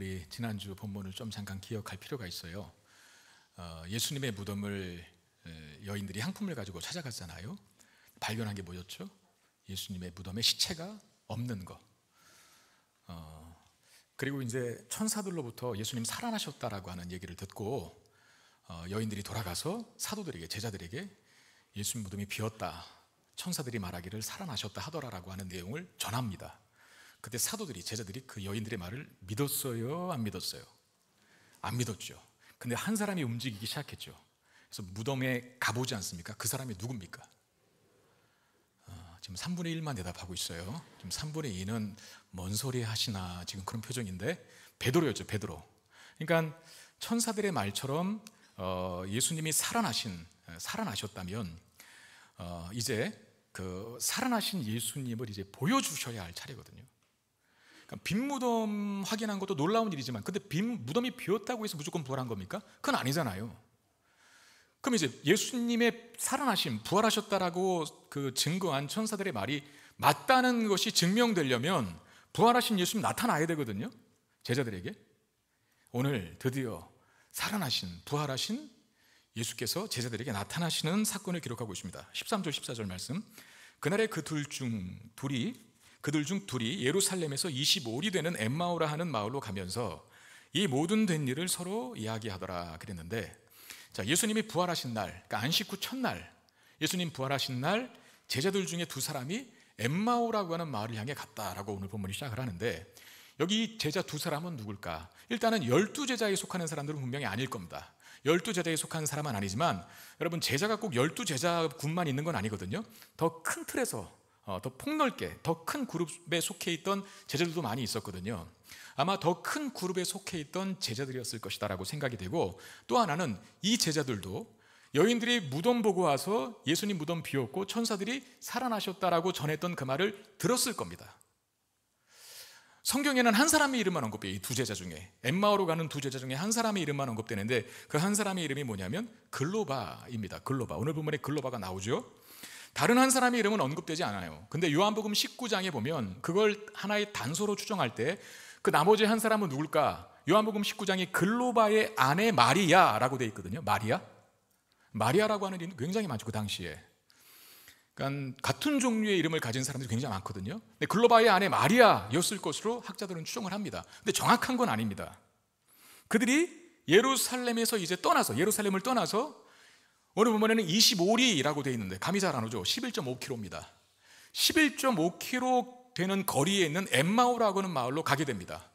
우리 지난주 본문을 좀 잠깐 기억할 필요가 있어요. 어, 예수님의 무덤을 여인들이 향품을 가지고 찾아갔잖아요. 발견한 게 뭐였죠? 예수님의 무덤에 시체가 없는 것. 어, 그리고 이제 천사들로부터 예수님 살아나셨다라고 하는 얘기를 듣고 어, 여인들이 돌아가서 사도들에게 제자들에게 예수님 무덤이 비었다. 천사들이 말하기를 살아나셨다 하더라라고 하는 내용을 전합니다. 그때 사도들이 제자들이 그 여인들의 말을 믿었어요 안 믿었어요 안 믿었죠 근데 한 사람이 움직이기 시작했죠 그래서 무덤에 가보지 않습니까 그 사람이 누굽니까 어, 지금 3분의 1만 대답하고 있어요 지금 3분의 2는 뭔 소리 하시나 지금 그런 표정인데 베드로였죠 베드로 그러니까 천사들의 말처럼 어, 예수님이 살아나신 살아나셨다면 어, 이제 그 살아나신 예수님을 이제 보여주셔야 할 차례거든요. 그러니까 빈 무덤 확인한 것도 놀라운 일이지만 근데 빈 무덤이 비었다고 해서 무조건 부활한 겁니까? 그건 아니잖아요. 그럼 이제 예수님의 살아나심, 부활하셨다라고 그 증거한 천사들의 말이 맞다는 것이 증명되려면 부활하신 예수님 나타나야 되거든요. 제자들에게. 오늘 드디어 살아나신, 부활하신 예수께서 제자들에게 나타나시는 사건을 기록하고 있습니다. 13절, 14절 말씀. 그날에 그 둘 중 둘이 그들 중 둘이 예루살렘에서 25리 되는 엠마오라 하는 마을로 가면서 이 모든 된 일을 서로 이야기하더라 그랬는데 자, 예수님이 부활하신 날, 그러니까 안식 후 첫날, 예수님 부활하신 날 제자들 중에 두 사람이 엠마오라고 하는 마을을 향해 갔다라고 오늘 본문이 시작을 하는데 여기 제자 두 사람은 누굴까? 일단은 열두 제자에 속하는 사람들은 분명히 아닐 겁니다. 열두 제자에 속한 사람은 아니지만 여러분 제자가 꼭 열두 제자군만 있는 건 아니거든요. 더 큰 틀에서 어, 더 폭넓게 더 큰 그룹에 속해 있던 제자들도 많이 있었거든요. 아마 더 큰 그룹에 속해 있던 제자들이었을 것이다라고 생각이 되고 또 하나는 이 제자들도 여인들이 무덤 보고 와서 예수님 무덤 비웠고 천사들이 살아나셨다라고 전했던 그 말을 들었을 겁니다. 성경에는 한 사람의 이름만 언급돼요. 이 두 제자 중에 엠마오로 가는 두 제자 중에 한 사람의 이름만 언급되는데 그 한 사람의 이름이 뭐냐면 글로바입니다. 글로바. 오늘 본문에 글로바가 나오죠. 다른 한 사람의 이름은 언급되지 않아요. 근데 요한복음 19장에 보면 그걸 하나의 단서로 추정할 때 그 나머지 한 사람은 누굴까? 요한복음 19장에 글로바의 아내 마리아라고 돼 있거든요. 마리아? 마리아라고 하는 이름 굉장히 많죠. 그 당시에. 그러니까 같은 종류의 이름을 가진 사람들이 굉장히 많거든요. 근데 글로바의 아내 마리아였을 것으로 학자들은 추정을 합니다. 근데 정확한 건 아닙니다. 그들이 예루살렘에서 이제 떠나서 예루살렘을 떠나서 오늘 보면은 25리라고 되어 있는데 감이 잘 안 오죠. 11.5km입니다. 11.5km 되는 거리에 있는 엠마오라고 하는 마을로 가게 됩니다.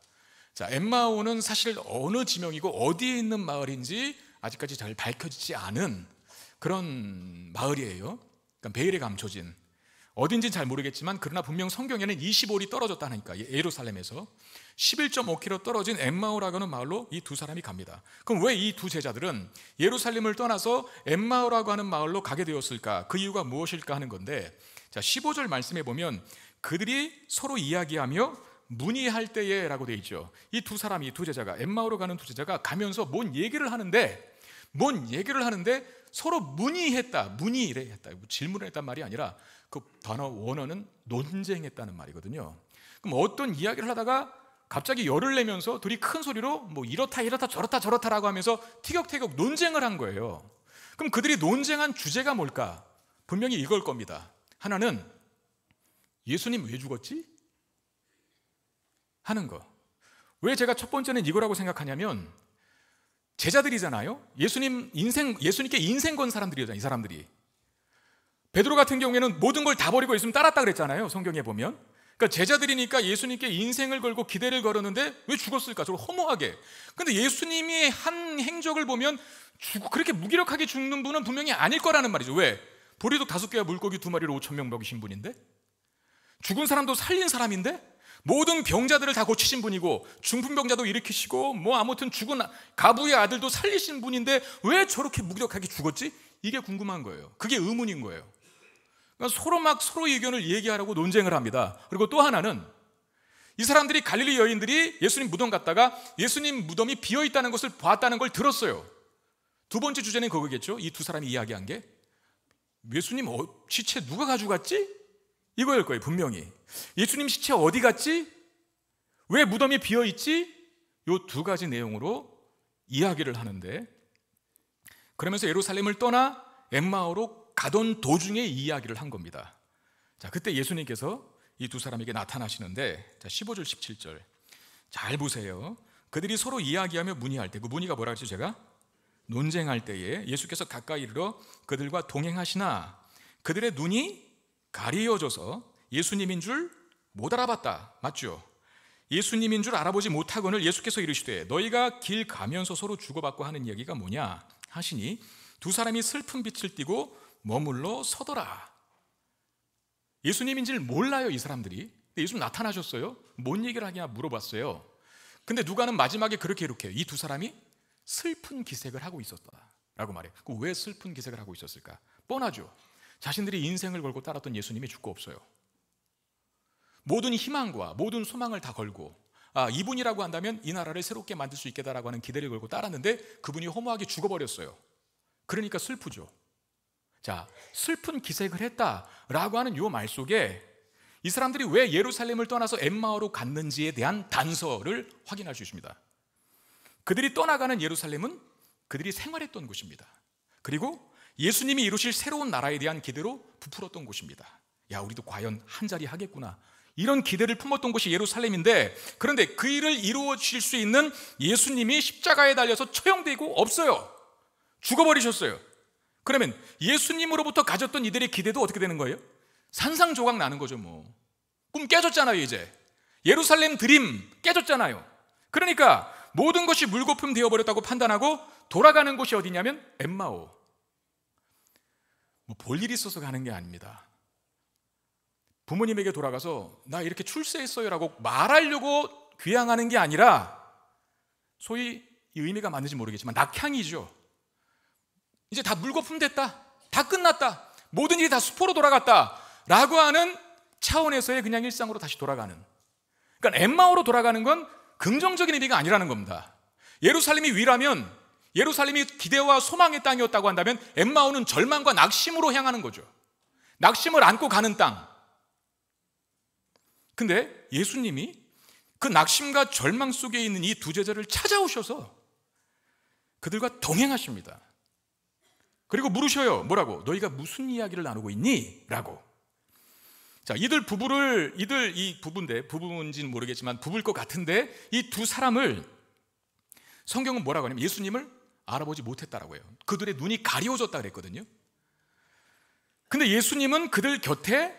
자, 엠마오는 사실 어느 지명이고 어디에 있는 마을인지 아직까지 잘 밝혀지지 않은 그런 마을이에요. 그러니까 베일에감춰진 어딘지잘 모르겠지만 그러나 분명 성경에는 25리 떨어졌다니까 예, 예루살렘에서 11.5km 떨어진 엠마오라고는 하 마을로 이 두 사람이 갑니다. 그럼 왜 이 두 제자들은 예루살렘을 떠나서 엠마오라고 하는 마을로 가게 되었을까? 그 이유가 무엇일까 하는 건데 자 15절 말씀해 보면 그들이 서로 이야기하며 문의할 때에라고 돼 있죠. 이 두 사람이 두 제자가 엠마오로 가는 두 제자가 가면서 뭔 얘기를 하는데 뭔 얘기를 하는데 서로 문의했다. 문의를 했다. 뭐 질문을 했단 말이 아니라 그 단어 원어는 논쟁했다는 말이거든요. 그럼 어떤 이야기를 하다가 갑자기 열을 내면서 둘이 큰 소리로 뭐 이렇다 이렇다 저렇다 저렇다라고 하면서 티격태격 논쟁을 한 거예요. 그럼 그들이 논쟁한 주제가 뭘까? 분명히 이걸 겁니다. 하나는 예수님 왜 죽었지? 하는 거. 왜 제가 첫 번째는 이거라고 생각하냐면 제자들이잖아요. 예수님 인생 예수님께 인생 건 사람들이잖아요. 이 사람들이. 베드로 같은 경우에는 모든 걸 다 버리고 있으면 따랐다 그랬잖아요. 성경에 보면. 그러니까 제자들이니까 예수님께 인생을 걸고 기대를 걸었는데 왜 죽었을까? 저걸 허무하게. 근데 예수님이 한 행적을 보면 죽, 그렇게 무기력하게 죽는 분은 분명히 아닐 거라는 말이죠. 왜? 보리도 다섯 개와 물고기 두 마리로 5천 명 먹이신 분인데 죽은 사람도 살린 사람인데 모든 병자들을 다 고치신 분이고 중풍병자도 일으키시고 뭐 아무튼 죽은 가부의 아들도 살리신 분인데 왜 저렇게 무기력하게 죽었지? 이게 궁금한 거예요. 그게 의문인 거예요. 그러니까 서로 막 서로 의견을 얘기하라고 논쟁을 합니다. 그리고 또 하나는 이 사람들이 갈릴리 여인들이 예수님 무덤 갔다가 예수님 무덤이 비어 있다는 것을 봤다는 걸 들었어요. 두 번째 주제는 그거겠죠. 이 두 사람이 이야기한 게 예수님 어, 시체 누가 가져갔지? 이거일 거예요, 분명히. 예수님 시체 어디 갔지? 왜 무덤이 비어 있지? 요 두 가지 내용으로 이야기를 하는데 그러면서 예루살렘을 떠나 엠마오로 가던 도중에 이야기를 한 겁니다. 자, 그때 예수님께서 이 두 사람에게 나타나시는데 자, 15절 17절. 잘 보세요. 그들이 서로 이야기하며 문의할 때 그 문의가 뭐라 그랬죠, 제가? 논쟁할 때에 예수께서 가까이 이르러 그들과 동행하시나 그들의 눈이 가리져서 예수님인 줄 못 알아봤다. 맞죠? 예수님인 줄 알아보지 못하거늘 예수께서 이르시되 너희가 길 가면서 서로 주고받고 하는 이야기가 뭐냐 하시니 두 사람이 슬픈 빛을 띠고 머물러 서더라. 예수님인지를 몰라요, 이 사람들이. 근데 예수님 나타나셨어요. 뭔 얘기를 하냐 물어봤어요. 근데 누가는 마지막에 그렇게 이렇게 이 두 사람이 슬픈 기색을 하고 있었다라고 말해요. 그 왜 슬픈 기색을 하고 있었을까? 뻔하죠. 자신들이 인생을 걸고 따랐던 예수님이 죽고 없어요. 모든 희망과 모든 소망을 다 걸고 아, 이분이라고 한다면 이 나라를 새롭게 만들 수 있겠다라고 하는 기대를 걸고 따랐는데 그분이 허무하게 죽어버렸어요. 그러니까 슬프죠. 자, 슬픈 기색을 했다라고 하는 이 말 속에 이 사람들이 왜 예루살렘을 떠나서 엠마오로 갔는지에 대한 단서를 확인할 수 있습니다. 그들이 떠나가는 예루살렘은 그들이 생활했던 곳입니다. 그리고 예수님이 이루실 새로운 나라에 대한 기대로 부풀었던 곳입니다. 야, 우리도 과연 한 자리 하겠구나. 이런 기대를 품었던 곳이 예루살렘인데 그런데 그 일을 이루어 질수 있는 예수님이 십자가에 달려서 처형되고 없어요. 죽어버리셨어요. 그러면 예수님으로부터 가졌던 이들의 기대도 어떻게 되는 거예요? 산상조각 나는 거죠, 뭐. 꿈 깨졌잖아요, 이제. 예루살렘 드림 깨졌잖아요. 그러니까 모든 것이 물거품 되어버렸다고 판단하고 돌아가는 곳이 어디냐면 엠마오. 뭐 볼 일이 있어서 가는 게 아닙니다. 부모님에게 돌아가서 나 이렇게 출세했어요라고 말하려고 귀향하는 게 아니라 소위 이 의미가 맞는지 모르겠지만 낙향이죠. 이제 다 물거품 됐다. 다 끝났다. 모든 일이 다 수포로 돌아갔다. 라고 하는 차원에서의 그냥 일상으로 다시 돌아가는. 그러니까 엠마오로 돌아가는 건 긍정적인 의미가 아니라는 겁니다. 예루살렘이 위라면 예루살렘이 기대와 소망의 땅이었다고 한다면 엠마오는 절망과 낙심으로 향하는 거죠. 낙심을 안고 가는 땅. 근데 예수님이 그 낙심과 절망 속에 있는 이 두 제자를 찾아오셔서 그들과 동행하십니다. 그리고 물으셔요. 뭐라고? 너희가 무슨 이야기를 나누고 있니? 라고. 자, 이들 부부를, 이들 이 부부인데, 부부인지는 모르겠지만, 부부일 것 같은데, 이 두 사람을 성경은 뭐라고 하냐면 예수님을 알아보지 못했다라고 해요. 그들의 눈이 가려워졌다 그랬거든요. 근데 예수님은 그들 곁에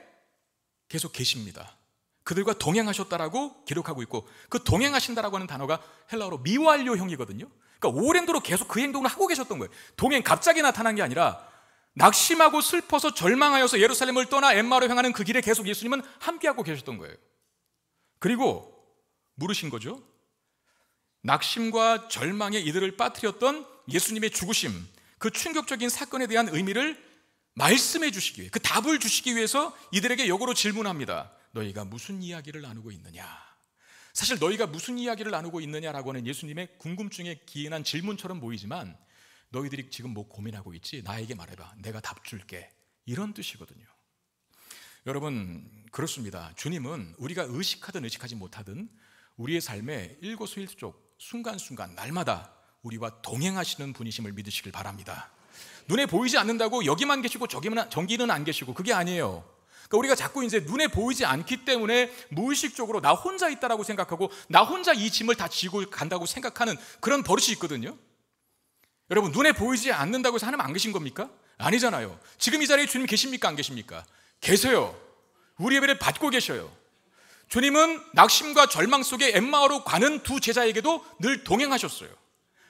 계속 계십니다. 그들과 동행하셨다라고 기록하고 있고 그 동행하신다라고 하는 단어가 헬라어로 미완료형이거든요. 그러니까 오랜도로 계속 그 행동을 하고 계셨던 거예요. 동행 갑자기 나타난 게 아니라 낙심하고 슬퍼서 절망하여서 예루살렘을 떠나 엠마로 향하는 그 길에 계속 예수님은 함께하고 계셨던 거예요. 그리고 물으신 거죠. 낙심과 절망에 이들을 빠뜨렸던 예수님의 죽으심, 그 충격적인 사건에 대한 의미를 말씀해 주시기 위해, 그 답을 주시기 위해서 이들에게 역으로 질문합니다. 너희가 무슨 이야기를 나누고 있느냐? 사실 너희가 무슨 이야기를 나누고 있느냐라고 하는 예수님의 궁금증에 기인한 질문처럼 보이지만 너희들이 지금 뭐 고민하고 있지? 나에게 말해봐. 내가 답 줄게. 이런 뜻이거든요. 여러분, 그렇습니다. 주님은 우리가 의식하든 의식하지 못하든 우리의 삶의 일거수일투족, 순간순간, 날마다 우리와 동행하시는 분이심을 믿으시길 바랍니다. 눈에 보이지 않는다고 여기만 계시고 저기만, 저기는 안 계시고 그게 아니에요. 그러니까 우리가 자꾸 이제 눈에 보이지 않기 때문에 무의식적으로 나 혼자 있다라고 생각하고 나 혼자 이 짐을 다 지고 간다고 생각하는 그런 버릇이 있거든요. 여러분 눈에 보이지 않는다고 해서 하나님 안 계신 겁니까? 아니잖아요. 지금 이 자리에 주님 계십니까? 안 계십니까? 계세요. 우리 예배를 받고 계셔요. 주님은 낙심과 절망 속에 엠마오로 가는 두 제자에게도 늘 동행하셨어요.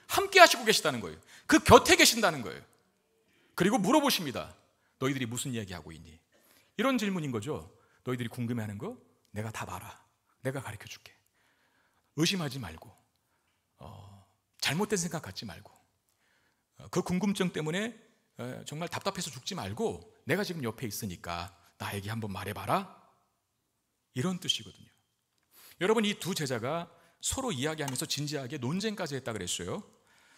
함께 하시고 계시다는 거예요. 그 곁에 계신다는 거예요. 그리고 물어보십니다. 너희들이 무슨 이야기하고 있니? 이런 질문인 거죠. 너희들이 궁금해하는 거 내가 다 알아. 내가 가르쳐 줄게. 의심하지 말고 어, 잘못된 생각 갖지 말고 어, 그 궁금증 때문에 에, 어, 정말 답답해서 죽지 말고 내가 지금 옆에 있으니까 나에게 한번 말해봐라. 이런 뜻이거든요. 여러분 이 두 제자가 서로 이야기하면서 진지하게 논쟁까지 했다 그랬어요.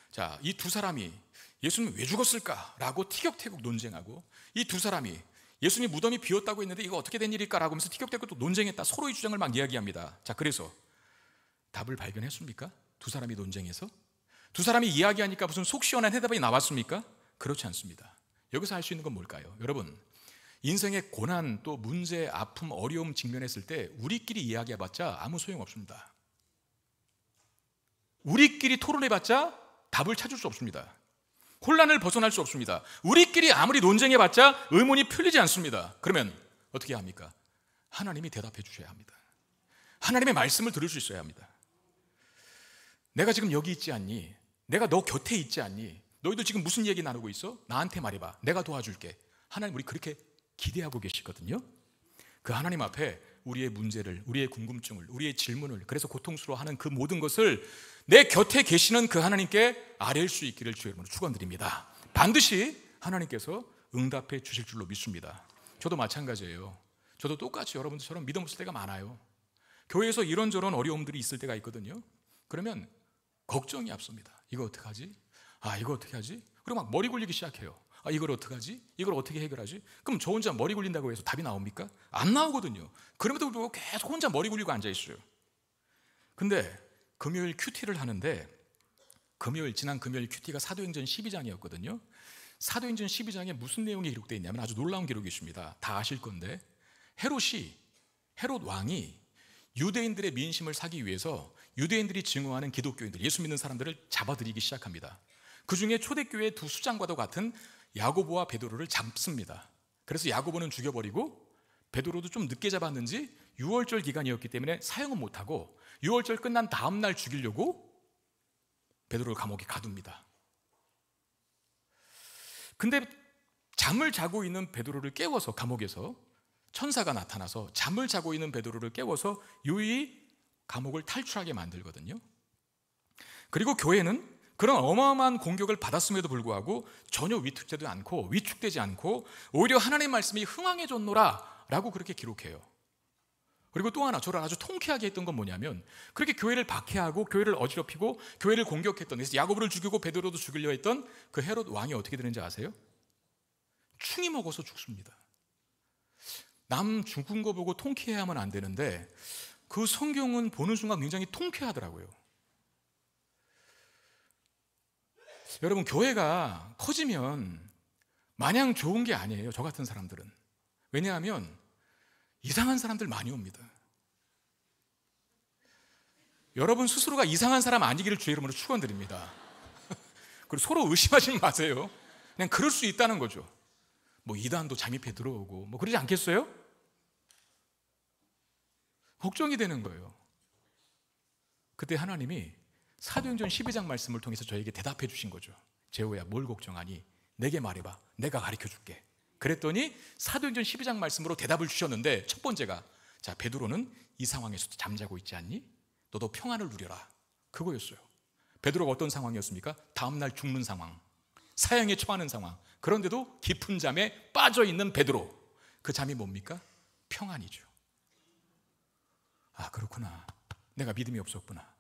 자, 이 두 사람이 예수는 왜 죽었을까라고 티격태격 논쟁하고 이 두 사람이 예수님 무덤이 비었다고 했는데 이거 어떻게 된 일일까라고 하면서 티격태격 또 논쟁했다. 서로의 주장을 막 이야기합니다. 자, 그래서 답을 발견했습니까? 두 사람이 논쟁해서? 두 사람이 이야기하니까 무슨 속 시원한 해답이 나왔습니까? 그렇지 않습니다. 여기서 할 수 있는 건 뭘까요? 여러분, 인생의 고난 또 문제, 아픔, 어려움 직면했을 때 우리끼리 이야기해봤자 아무 소용 없습니다. 우리끼리 토론해봤자 답을 찾을 수 없습니다. 혼란을 벗어날 수 없습니다. 우리끼리 아무리 논쟁해봤자 의문이 풀리지 않습니다. 그러면 어떻게 합니까? 하나님이 대답해 주셔야 합니다. 하나님의 말씀을 들을 수 있어야 합니다. 내가 지금 여기 있지 않니? 내가 너 곁에 있지 않니? 너희들 지금 무슨 얘기 나누고 있어? 나한테 말해봐. 내가 도와줄게. 하나님 우리 그렇게 기대하고 계시거든요. 그 하나님 앞에 우리의 문제를, 우리의 궁금증을, 우리의 질문을, 그래서 고통스러워하는 그 모든 것을 내 곁에 계시는 그 하나님께 아뢰일 수 있기를 주의 이름으로 축원드립니다. 반드시 하나님께서 응답해 주실 줄로 믿습니다. 저도 마찬가지예요. 저도 똑같이 여러분들처럼 믿음 없을 때가 많아요. 교회에서 이런저런 어려움들이 있을 때가 있거든요. 그러면 걱정이 앞섭니다. 이거 어떻게 하지? 아, 이거 어떻게 하지? 그리고 막 머리 굴리기 시작해요. 아, 이걸 어떡하지? 이걸 어떻게 해결하지? 그럼 저 혼자 머리 굴린다고 해서 답이 나옵니까? 안 나오거든요. 그럼에도 불구하고 계속 혼자 머리 굴리고 앉아 있어요. 근데 금요일 큐티를 하는데 금요일 지난 금요일 큐티가 사도행전 12장이었거든요. 사도행전 12장에 무슨 내용이 기록되어 있냐면 아주 놀라운 기록이 있습니다. 다 아실 건데 헤롯이 헤롯 왕이 유대인들의 민심을 사기 위해서 유대인들이 증오하는 기독교인들, 예수 믿는 사람들을 잡아들이기 시작합니다. 그 중에 초대교회 두 수장과도 같은 야고보와 베드로를 잡습니다. 그래서 야고보는 죽여버리고 베드로도 좀 늦게 잡았는지 6월절 기간이었기 때문에 사형은 못하고 6월절 끝난 다음 날 죽이려고 베드로를 감옥에 가둡니다. 근데 잠을 자고 있는 베드로를 깨워서 감옥에서 천사가 나타나서 잠을 자고 있는 베드로를 깨워서 유의 감옥을 탈출하게 만들거든요. 그리고 교회는 그런 어마어마한 공격을 받았음에도 불구하고 전혀 위축되지 않고 위축되지 않고 오히려 하나님 의 말씀이 흥황해졌노라라고 그렇게 기록해요. 그리고 또 하나 저를 아주 통쾌하게 했던 건 뭐냐면 그렇게 교회를 박해하고 교회를 어지럽히고 교회를 공격했던 그래서 야고보를 죽이고 베드로도 죽이려 했던 그 헤롯 왕이 어떻게 되는지 아세요? 충이 먹어서 죽습니다. 남 죽은 거 보고 통쾌해야만 안 되는데 그 성경은 보는 순간 굉장히 통쾌하더라고요. 여러분, 교회가 커지면 마냥 좋은 게 아니에요. 저 같은 사람들은. 왜냐하면 이상한 사람들 많이 옵니다. 여러분 스스로가 이상한 사람 아니기를 주의 이름으로 축원드립니다. 그리고 서로 의심하지 마세요. 그냥 그럴 수 있다는 거죠. 뭐 이단도 잠입해 들어오고 뭐 그러지 않겠어요? 걱정이 되는 거예요. 그때 하나님이 사도행전 12장 말씀을 통해서 저에게 대답해 주신 거죠. 재호야, 뭘 걱정하니? 내게 말해봐. 내가 가르쳐 줄게. 그랬더니 사도행전 12장 말씀으로 대답을 주셨는데 첫 번째가 자, 베드로는 이 상황에서도 잠자고 있지 않니? 너도 평안을 누려라. 그거였어요. 베드로가 어떤 상황이었습니까? 다음 날 죽는 상황. 사형에 처하는 상황. 그런데도 깊은 잠에 빠져 있는 베드로. 그 잠이 뭡니까? 평안이죠. 아, 그렇구나. 내가 믿음이 없었구나.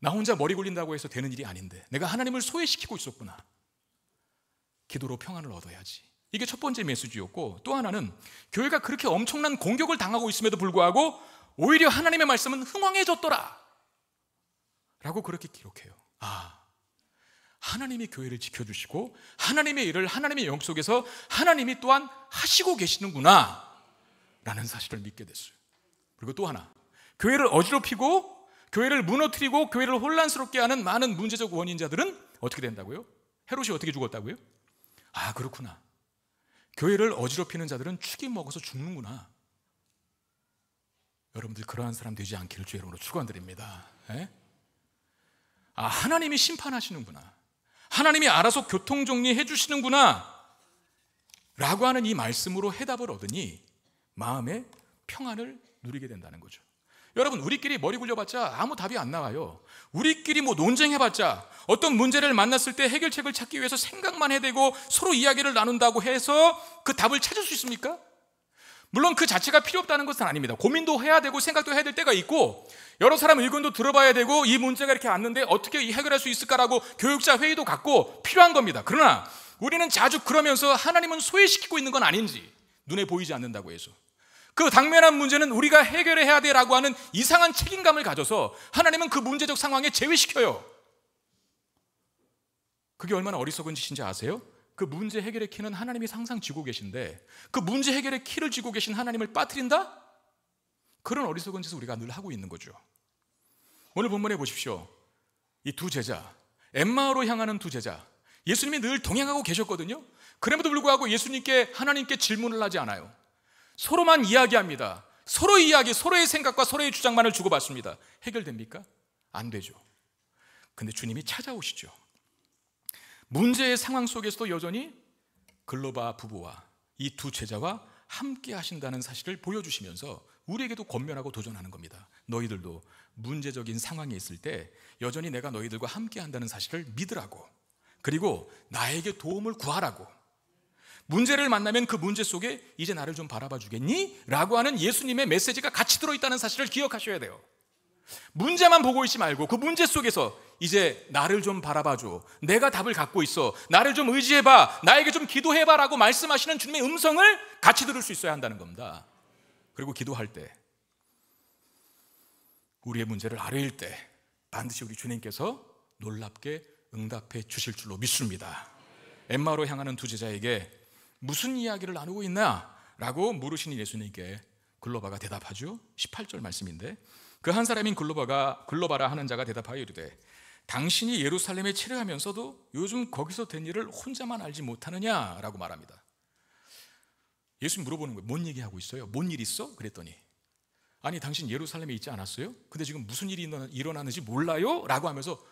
나 혼자 머리 굴린다고 해서 되는 일이 아닌데 내가 하나님을 소외시키고 있었구나. 기도로 평안을 얻어야지. 이게 첫 번째 메시지였고 또 하나는 교회가 그렇게 엄청난 공격을 당하고 있음에도 불구하고 오히려 하나님의 말씀은 흥황해졌더라. 라고 그렇게 기록해요. 아, 하나님이 교회를 지켜주시고 하나님의 일을 하나님의 영 속에서 하나님이 또한 하시고 계시는구나. 라는 사실을 믿게 됐어요. 그리고 또 하나, 교회를 어지럽히고 교회를 무너뜨리고 교회를 혼란스럽게 하는 많은 문제적 원인자들은 어떻게 된다고요? 헤롯이 어떻게 죽었다고요? 아, 그렇구나. 교회를 어지럽히는 자들은 축이 먹어서 죽는구나. 여러분들 그러한 사람 되지 않기를 주의 로 축원드립니다. 예? 아, 하나님이 심판하시는구나. 하나님이 알아서 교통 정리해 주시는구나. 라고 하는 이 말씀으로 해답을 얻으니 마음의 평안을 누리게 된다는 거죠. 여러분 우리끼리 머리 굴려봤자 아무 답이 안 나와요. 우리끼리 뭐 논쟁해봤자 어떤 문제를 만났을 때 해결책을 찾기 위해서 생각만 해대고 서로 이야기를 나눈다고 해서 그 답을 찾을 수 있습니까? 물론 그 자체가 필요 없다는 것은 아닙니다. 고민도 해야 되고 생각도 해야 될 때가 있고 여러 사람 의견도 들어봐야 되고 이 문제가 이렇게 왔는데 어떻게 해결할 수 있을까라고 교육자 회의도 갖고 필요한 겁니다. 그러나 우리는 자주 그러면서 하나님은 소외시키고 있는 건 아닌지 눈에 보이지 않는다고 해서 그 당면한 문제는 우리가 해결해야 되라고 하는 이상한 책임감을 가져서 하나님은 그 문제적 상황에 제외시켜요. 그게 얼마나 어리석은 짓인지 아세요? 그 문제 해결의 키는 하나님이 상상 쥐고 계신데 그 문제 해결의 키를 쥐고 계신 하나님을 빠뜨린다? 그런 어리석은 짓을 우리가 늘 하고 있는 거죠. 오늘 본문에 보십시오. 이 두 제자, 엠마오로 향하는 두 제자. 예수님이 늘 동행하고 계셨거든요. 그럼에도 불구하고 예수님께 하나님께 질문을 하지 않아요. 서로만 이야기합니다. 서로의 이야기, 서로의 생각과 서로의 주장만을 주고받습니다. 해결됩니까? 안 되죠. 근데 주님이 찾아오시죠. 문제의 상황 속에서도 여전히 글로바 부부와 이 두 제자와 함께 하신다는 사실을 보여주시면서 우리에게도 권면하고 도전하는 겁니다. 너희들도 문제적인 상황에 있을 때 여전히 내가 너희들과 함께 한다는 사실을 믿으라고 그리고 나에게 도움을 구하라고 문제를 만나면 그 문제 속에 이제 나를 좀 바라봐 주겠니? 라고 하는 예수님의 메시지가 같이 들어있다는 사실을 기억하셔야 돼요. 문제만 보고 있지 말고 그 문제 속에서 이제 나를 좀 바라봐 줘. 내가 답을 갖고 있어. 나를 좀 의지해 봐. 나에게 좀 기도해 봐라고 말씀하시는 주님의 음성을 같이 들을 수 있어야 한다는 겁니다. 그리고 기도할 때 우리의 문제를 아뢰일 때 반드시 우리 주님께서 놀랍게 응답해 주실 줄로 믿습니다. 엠마로 향하는 두 제자에게 무슨 이야기를 나누고 있나? 라고 물으시는 예수님께 글로바가 대답하죠. 18절 말씀인데 그 한 사람인 글로바가 글로바라 하는 자가 대답하여 이르되 당신이 예루살렘에 체류하면서도 요즘 거기서 된 일을 혼자만 알지 못하느냐라고 말합니다. 예수님 물어보는 거예요. 뭔 얘기하고 있어요? 뭔 일 있어? 그랬더니 아니 당신 예루살렘에 있지 않았어요? 근데 지금 무슨 일이 일어나는지 몰라요? 라고 하면서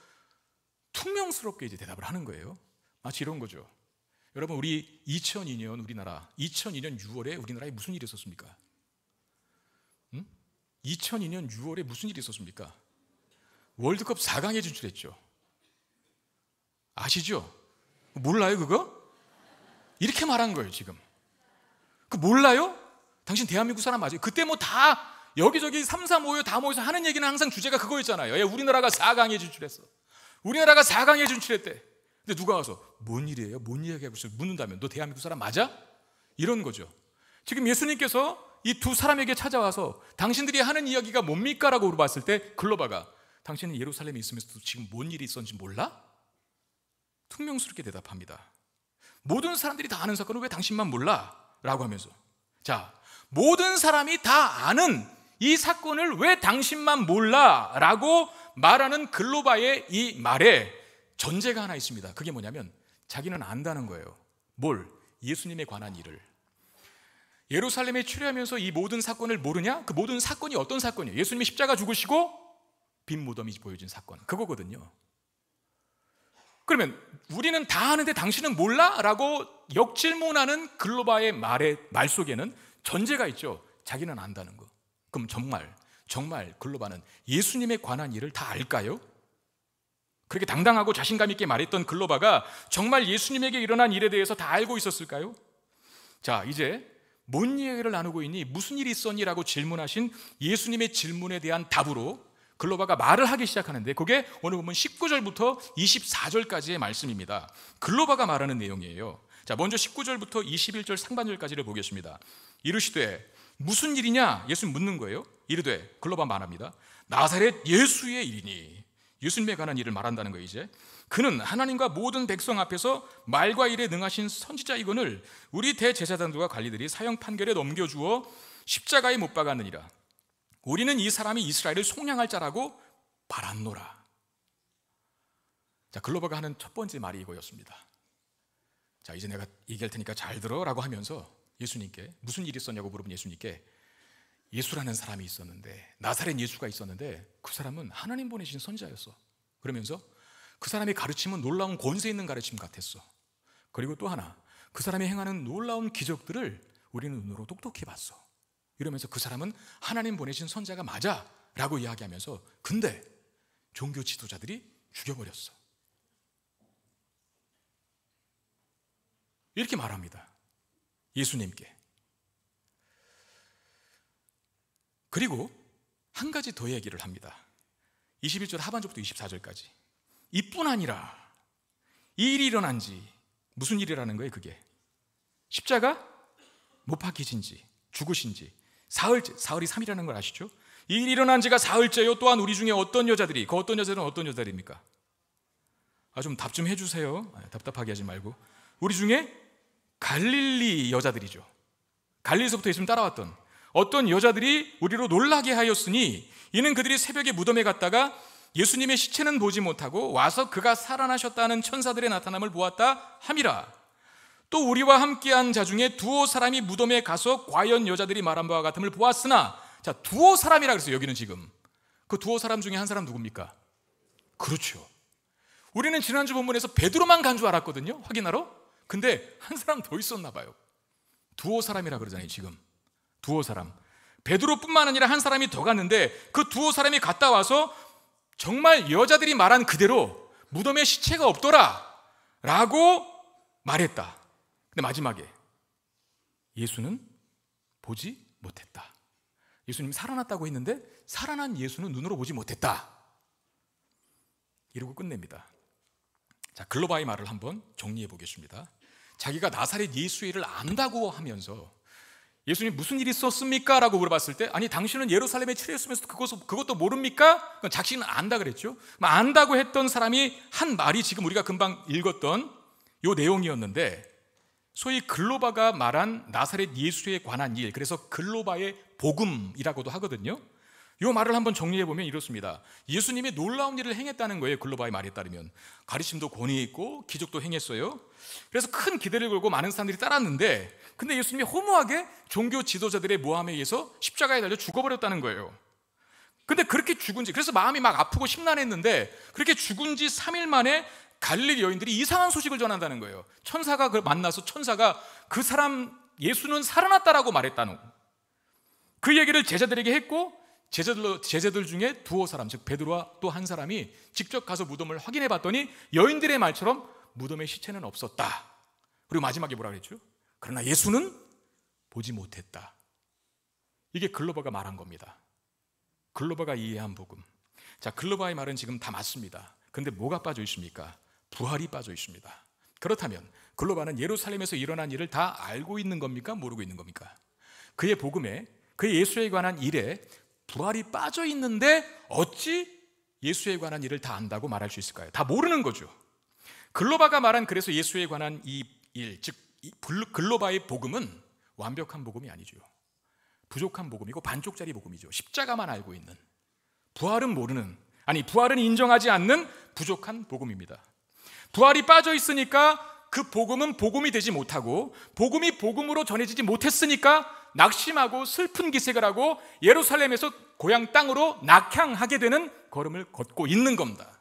퉁명스럽게 이제 대답을 하는 거예요. 마치 이런 거죠. 여러분 우리 2002년 우리나라 2002년 6월에 우리나라에 무슨 일이 있었습니까? 음? 2002년 6월에 무슨 일이 있었습니까? 월드컵 4강에 진출했죠. 아시죠? 몰라요 그거? 이렇게 말한 거예요 지금. 그 몰라요? 당신 대한민국 사람 맞아요? 그때 뭐 다 여기저기 3, 4 모여 다 모여서 하는 얘기는 항상 주제가 그거였잖아요. 예, 우리나라가 4강에 진출했어. 우리나라가 4강에 진출했대. 근데 누가 와서 뭔 일이에요? 뭔 이야기하고 있어요? 묻는다면 너 대한민국 사람 맞아? 이런 거죠. 지금 예수님께서 이 두 사람에게 찾아와서 당신들이 하는 이야기가 뭡니까? 라고 물어봤을 때 글로바가 당신은 예루살렘에 있으면서도 지금 뭔 일이 있었는지 몰라? 퉁명스럽게 대답합니다. 모든 사람들이 다 아는 사건을 왜 당신만 몰라? 라고 하면서 자, 모든 사람이 다 아는 이 사건을 왜 당신만 몰라? 라고 말하는 글로바의 이 말에 전제가 하나 있습니다. 그게 뭐냐면 자기는 안다는 거예요. 뭘? 예수님에 관한 일을. 예루살렘에 출애하면서 이 모든 사건을 모르냐? 그 모든 사건이 어떤 사건이에요? 예수님이 십자가 죽으시고 빈 무덤이 보여진 사건. 그거거든요. 그러면 우리는 다 아는데 당신은 몰라? 라고 역질문하는 글로바의 말의 말 속에는 전제가 있죠. 자기는 안다는 거. 그럼 정말 정말 글로바는 예수님에 관한 일을 다 알까요? 그렇게 당당하고 자신감 있게 말했던 글로바가 정말 예수님에게 일어난 일에 대해서 다 알고 있었을까요? 자, 이제 뭔 이야기를 나누고 있니? 무슨 일이 있었니? 라고 질문하신 예수님의 질문에 대한 답으로 글로바가 말을 하기 시작하는데 그게 오늘 보면 19절부터 24절까지의 말씀입니다. 글로바가 말하는 내용이에요. 자, 먼저 19절부터 21절 상반절까지를 보겠습니다. 이르시되 무슨 일이냐? 예수 묻는 거예요. 이르되 글로바 말합니다. 나사렛 예수의 일이니 예수님에 관한 일을 말한다는 거예요, 이제. 그는 하나님과 모든 백성 앞에서 말과 일에 능하신 선지자이거을 우리 대제사장들과 관리들이 사형 판결에 넘겨주어 십자가에 못 박았느니라. 우리는 이 사람이 이스라엘을 속량할 자라고 바란노라. 자, 글로버가 하는 첫 번째 말이 이거였습니다. 자, 이제 내가 얘기할 테니까 잘 들어라고 하면서 예수님께 무슨 일이 있었냐고 물어본 예수님께 예수라는 사람이 있었는데 나사렛 예수가 있었는데 그 사람은 하나님 보내신 선자였어. 그러면서 그사람이 가르침은 놀라운 권세 있는 가르침 같았어. 그리고 또 하나 그 사람이 행하는 놀라운 기적들을 우리는 눈으로 똑똑히 봤어. 이러면서 그 사람은 하나님 보내신 선자가 맞아라고 이야기하면서 근데 종교 지도자들이 죽여버렸어. 이렇게 말합니다. 예수님께. 그리고 한 가지 더 얘기를 합니다. 21절 하반절부터 24절까지. 이뿐 아니라 이 일이 일어난 지 무슨 일이라는 거예요, 그게. 십자가 못 박히신 지 죽으신 지 사흘째, 사흘이 3이라는 걸 아시죠? 이 일이 일어난 지가 사흘째요. 또한 우리 중에 어떤 여자들이, 그 어떤 여자들은 어떤 여자들입니까? 아, 좀 답 좀 해주세요. 아, 답답하게 하지 말고. 우리 중에 갈릴리 여자들이죠. 갈릴리서부터 예수님 따라왔던 어떤 여자들이 우리로 놀라게 하였으니 이는 그들이 새벽에 무덤에 갔다가 예수님의 시체는 보지 못하고 와서 그가 살아나셨다는 천사들의 나타남을 보았다 함이라. 또 우리와 함께한 자 중에 두어 사람이 무덤에 가서 과연 여자들이 말한 바와 같음을 보았으나 자 두어 사람이라 그래서 여기는 지금 그 두어 사람 중에 한 사람 누굽니까? 그렇죠. 우리는 지난주 본문에서 베드로만 간 줄 알았거든요 확인하러. 근데 한 사람 더 있었나 봐요. 두어 사람이라 그러잖아요 지금. 두어 사람. 베드로뿐만 아니라 한 사람이 더 갔는데 그 두어 사람이 갔다 와서 정말 여자들이 말한 그대로 무덤에 시체가 없더라 라고 말했다. 근데 마지막에 예수는 보지 못했다. 예수님 이 살아났다고 했는데 살아난 예수는 눈으로 보지 못했다. 이러고 끝냅니다. 자, 글로바의 말을 한번 정리해 보겠습니다. 자기가 나사렛 예수의 를을 안다고 하면서 예수님 무슨 일이 있었습니까? 라고 물어봤을 때 아니 당신은 예루살렘에 치료했으면서 그것, 그것도 모릅니까? 그건 자신은 안다 그랬죠 안다고 했던 사람이 한 말이 지금 우리가 금방 읽었던 요 내용이었는데 소위 글로바가 말한 나사렛 예수에 관한 일 그래서 글로바의 복음이라고도 하거든요 이 말을 한번 정리해 보면 이렇습니다. 예수님이 놀라운 일을 행했다는 거예요. 글로바의 말에 따르면 가르침도 권위있고 기적도 행했어요. 그래서 큰 기대를 걸고 많은 사람들이 따랐는데, 근데 예수님이 허무하게 종교 지도자들의 모함에 의해서 십자가에 달려 죽어버렸다는 거예요. 근데 그렇게 죽은지 그래서 마음이 막 아프고 심란했는데 그렇게 죽은지 3일 만에 갈릴 여인들이 이상한 소식을 전한다는 거예요. 천사가 그 만나서 천사가 그 사람 예수는 살아났다라고 말했다는 그 얘기를 제자들에게 했고 제자들, 제자들 중에 두어 사람, 즉 베드로와 또 한 사람이 직접 가서 무덤을 확인해 봤더니 여인들의 말처럼 무덤에 시체는 없었다. 그리고 마지막에 뭐라 그랬죠? 그러나 예수는 보지 못했다. 이게 글로바가 말한 겁니다. 글로바가 이해한 복음. 자, 글로바의 말은 지금 다 맞습니다. 근데 뭐가 빠져 있습니까? 부활이 빠져 있습니다. 그렇다면 글로바는 예루살렘에서 일어난 일을 다 알고 있는 겁니까? 모르고 있는 겁니까? 그의 복음에, 그 예수에 관한 일에 부활이 빠져 있는데 어찌 예수에 관한 일을 다 안다고 말할 수 있을까요? 다 모르는 거죠. 글로바가 말한 그래서 예수에 관한 이 일, 즉 글로바의 복음은 완벽한 복음이 아니죠. 부족한 복음이고 반쪽짜리 복음이죠. 십자가만 알고 있는 부활은 모르는 아니 부활은 인정하지 않는 부족한 복음입니다. 부활이 빠져 있으니까 그 복음은 복음이 되지 못하고 복음이 복음으로 전해지지 못했으니까 낙심하고 슬픈 기색을 하고 예루살렘에서 고향 땅으로 낙향하게 되는 걸음을 걷고 있는 겁니다.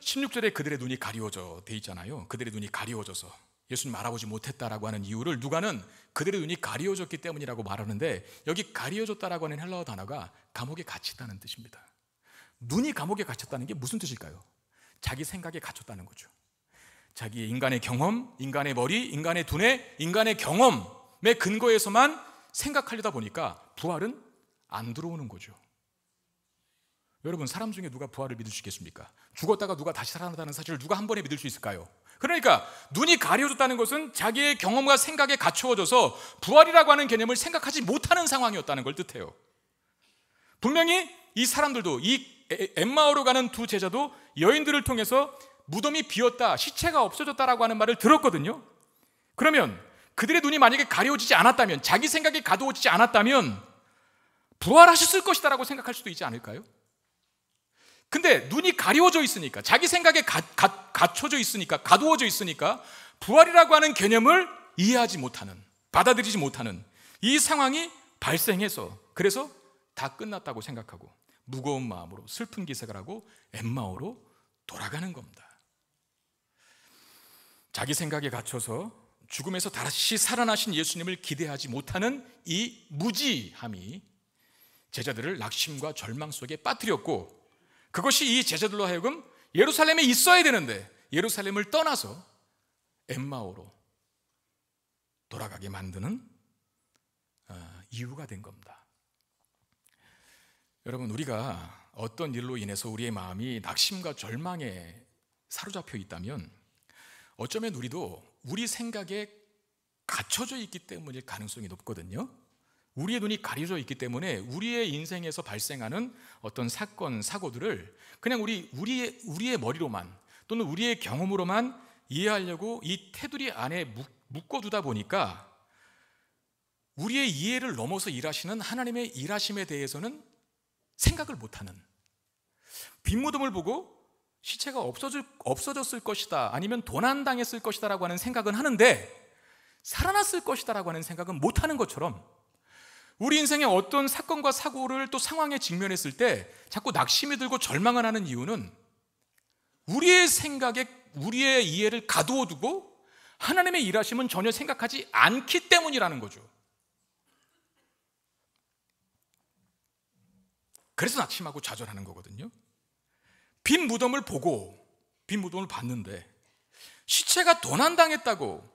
16절에 그들의 눈이 가리워져 돼 있잖아요. 그들의 눈이 가리워져서 예수님 알아보지 못했다라고 하는 이유를 누가는 그들의 눈이 가리워졌기 때문이라고 말하는데 여기 가리워졌다라고 하는 헬라어 단어가 감옥에 갇혔다는 뜻입니다. 눈이 감옥에 갇혔다는 게 무슨 뜻일까요? 자기 생각에 갇혔다는 거죠. 자기 인간의 경험, 인간의 머리, 인간의 두뇌, 인간의 경험의 근거에서만 생각하려다 보니까 부활은 안 들어오는 거죠. 여러분, 사람 중에 누가 부활을 믿을 수 있겠습니까? 죽었다가 누가 다시 살아난다는 사실을 누가 한 번에 믿을 수 있을까요? 그러니까 눈이 가려졌다는 것은 자기의 경험과 생각에 갖추어져서 부활이라고 하는 개념을 생각하지 못하는 상황이었다는 걸 뜻해요. 분명히 이 사람들도 이 엠마오로 가는 두 제자도 여인들을 통해서 무덤이 비었다, 시체가 없어졌다라고 하는 말을 들었거든요. 그러면 그들의 눈이 만약에 가려워지지 않았다면, 자기 생각이 가두어지지 않았다면 부활하셨을 것이다라고 생각할 수도 있지 않을까요? 근데 눈이 가려워져 있으니까, 자기 생각에 가, 가, 갇혀져 있으니까, 가두어져 있으니까 부활이라고 하는 개념을 이해하지 못하는, 받아들이지 못하는 이 상황이 발생해서 그래서 다 끝났다고 생각하고 무거운 마음으로 슬픈 기색을 하고 엠마오로 돌아가는 겁니다. 자기 생각에 갇혀서 죽음에서 다시 살아나신 예수님을 기대하지 못하는 이 무지함이 제자들을 낙심과 절망 속에 빠뜨렸고 그것이 이 제자들로 하여금 예루살렘에 있어야 되는데 예루살렘을 떠나서 엠마오로 돌아가게 만드는 아, 이유가 된 겁니다. 여러분 우리가 어떤 일로 인해서 우리의 마음이 낙심과 절망에 사로잡혀 있다면 어쩌면 우리도 우리 생각에 갇혀져 있기 때문일 가능성이 높거든요. 우리의 눈이 가려져 있기 때문에 우리의 인생에서 발생하는 어떤 사건, 사고들을 그냥 우리, 우리의, 우리의 머리로만 또는 우리의 경험으로만 이해하려고 이 테두리 안에 묶어두다 보니까 우리의 이해를 넘어서 일하시는 하나님의 일하심에 대해서는 생각을 못하는 빈무덤을 보고 시체가 없어질, 없어졌을 것이다 아니면 도난당했을 것이다라고 하는 생각은 하는데 살아났을 것이다라고 하는 생각은 못하는 것처럼 우리 인생의 어떤 사건과 사고를 또 상황에 직면했을 때 자꾸 낙심이 들고 절망을 하는 이유는 우리의 생각에 우리의 이해를 가두어 두고 하나님의 일하심은 전혀 생각하지 않기 때문이라는 거죠. 그래서 낙심하고 좌절하는 거거든요. 빈 무덤을 보고 빈 무덤을 봤는데 시체가 도난당했다고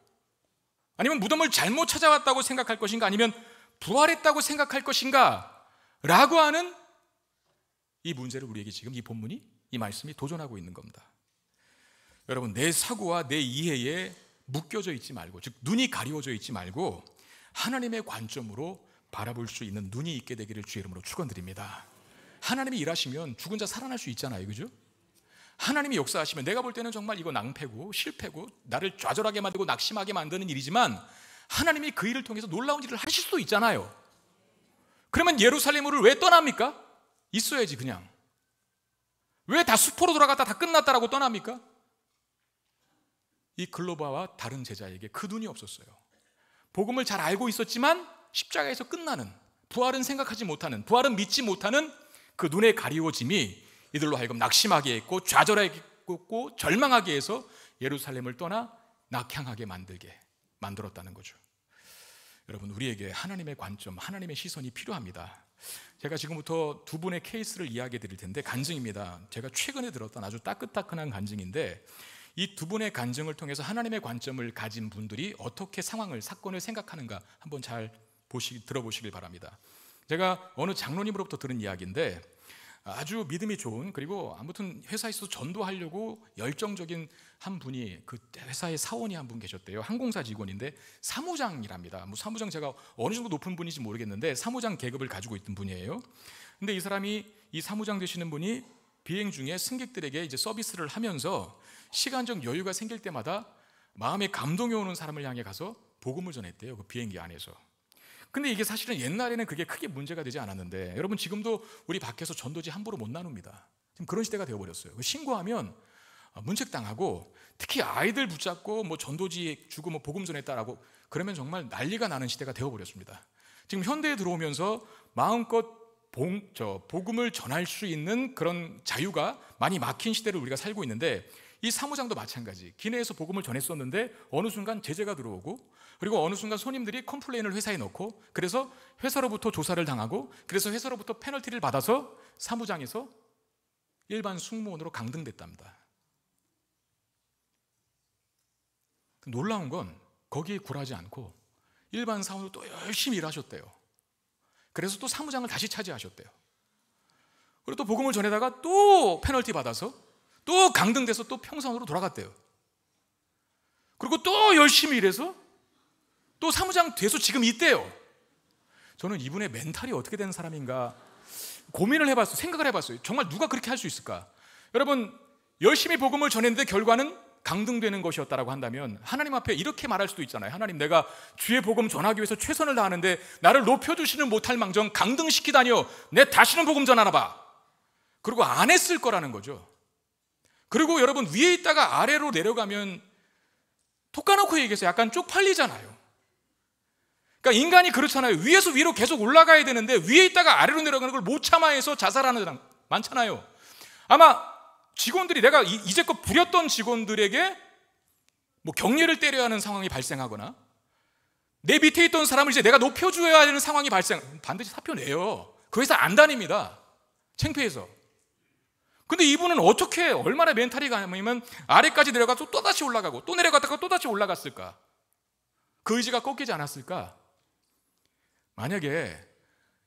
아니면 무덤을 잘못 찾아왔다고 생각할 것인가 아니면 부활했다고 생각할 것인가 라고 하는 이 문제를 우리에게 지금 이 본문이 이 말씀이 도전하고 있는 겁니다. 여러분 내 사고와 내 이해에 묶여져 있지 말고 즉 눈이 가리워져 있지 말고 하나님의 관점으로 바라볼 수 있는 눈이 있게 되기를 주의 이름으로 축원드립니다. 하나님이 일하시면 죽은 자 살아날 수 있잖아요. 그죠? 하나님이 역사하시면 내가 볼 때는 정말 이거 낭패고 실패고 나를 좌절하게 만들고 낙심하게 만드는 일이지만 하나님이 그 일을 통해서 놀라운 일을 하실 수도 있잖아요. 그러면 예루살렘을 왜 떠납니까? 있어야지 그냥. 왜 다 수포로 돌아갔다 다 끝났다라고 떠납니까? 이 글로바와 다른 제자에게 그 눈이 없었어요. 복음을 잘 알고 있었지만 십자가에서 끝나는 부활은 생각하지 못하는 부활은 믿지 못하는 그 눈에 가리워짐이 이들로 하여금 낙심하게 했고 좌절하게 했고 절망하게 해서 예루살렘을 떠나 낙향하게 만들게 만들었다는 거죠. 여러분 우리에게 하나님의 관점, 하나님의 시선이 필요합니다. 제가 지금부터 두 분의 케이스를 이야기해 드릴 텐데 간증입니다. 제가 최근에 들었던 아주 따끈따끈한 간증인데 이 두 분의 간증을 통해서 하나님의 관점을 가진 분들이 어떻게 상황을 사건을 생각하는가 한번 잘 보시 들어보시길 바랍니다. 제가 어느 장로님으로부터 들은 이야기인데 아주 믿음이 좋은 그리고 아무튼 회사에서 전도하려고 열정적인 한 분이 그 회사의 사원이 한 분 계셨대요. 항공사 직원인데 사무장이랍니다. 뭐 사무장 제가 어느 정도 높은 분인지 모르겠는데 사무장 계급을 가지고 있던 분이에요. 근데 이 사람이 이 사무장 되시는 분이 비행 중에 승객들에게 이제 서비스를 하면서 시간적 여유가 생길 때마다 마음에 감동이 오는 사람을 향해 가서 복음을 전했대요. 그 비행기 안에서. 근데 이게 사실은 옛날에는 그게 크게 문제가 되지 않았는데 여러분 지금도 우리 밖에서 전도지 함부로 못 나눕니다. 지금 그런 시대가 되어버렸어요. 그 신고하면 어, 문책당하고 특히 아이들 붙잡고 뭐 전도지 주고 뭐 복음 전했다라고 그러면 정말 난리가 나는 시대가 되어버렸습니다. 지금 현대에 들어오면서 마음껏 봉, 저, 복음을 전할 수 있는 그런 자유가 많이 막힌 시대를 우리가 살고 있는데 이 사무장도 마찬가지. 기내에서 복음을 전했었는데 어느 순간 제재가 들어오고 그리고 어느 순간 손님들이 컴플레인을 회사에 넣고 그래서 회사로부터 조사를 당하고 그래서 회사로부터 페널티를 받아서 사무장에서 일반 승무원으로 강등됐답니다. 놀라운 건 거기에 굴하지 않고 일반 사원으로 또 열심히 일하셨대요. 그래서 또 사무장을 다시 차지하셨대요. 그리고 또 복음을 전해다가또 페널티 받아서 또 강등돼서 또평상으로 돌아갔대요. 그리고 또 열심히 일해서 또 사무장 돼서 지금 있대요 저는 이분의 멘탈이 어떻게 되는 사람인가 고민을 해봤어요. 생각을 해봤어요. 정말 누가 그렇게 할 수 있을까? 여러분 열심히 복음을 전했는데 결과는 강등되는 것이었다라고 한다면 하나님 앞에 이렇게 말할 수도 있잖아요. 하나님 내가 주의 복음 전하기 위해서 최선을 다하는데 나를 높여주시는 못할 망정 강등시키다니요. 내 다시는 복음 전하나 봐. 그리고 안 했을 거라는 거죠. 그리고 여러분 위에 있다가 아래로 내려가면 톡 까놓고 얘기해서 약간 쪽팔리잖아요. 그러니까 인간이 그렇잖아요. 위에서 위로 계속 올라가야 되는데 위에 있다가 아래로 내려가는 걸 못 참아 해서 자살하는 사람 많잖아요. 아마 직원들이 내가 이제껏 부렸던 직원들에게 뭐 격려를 때려야 하는 상황이 발생하거나 내 밑에 있던 사람을 이제 내가 높여줘야 하는 상황이 발생 반드시 사표 내요. 그 회사 안 다닙니다. 창피해서. 근데 이분은 어떻게 얼마나 멘탈이 가냐면 아래까지 내려가서 또다시 올라가고 또 내려갔다가 또다시 올라갔을까? 그 의지가 꺾이지 않았을까? 만약에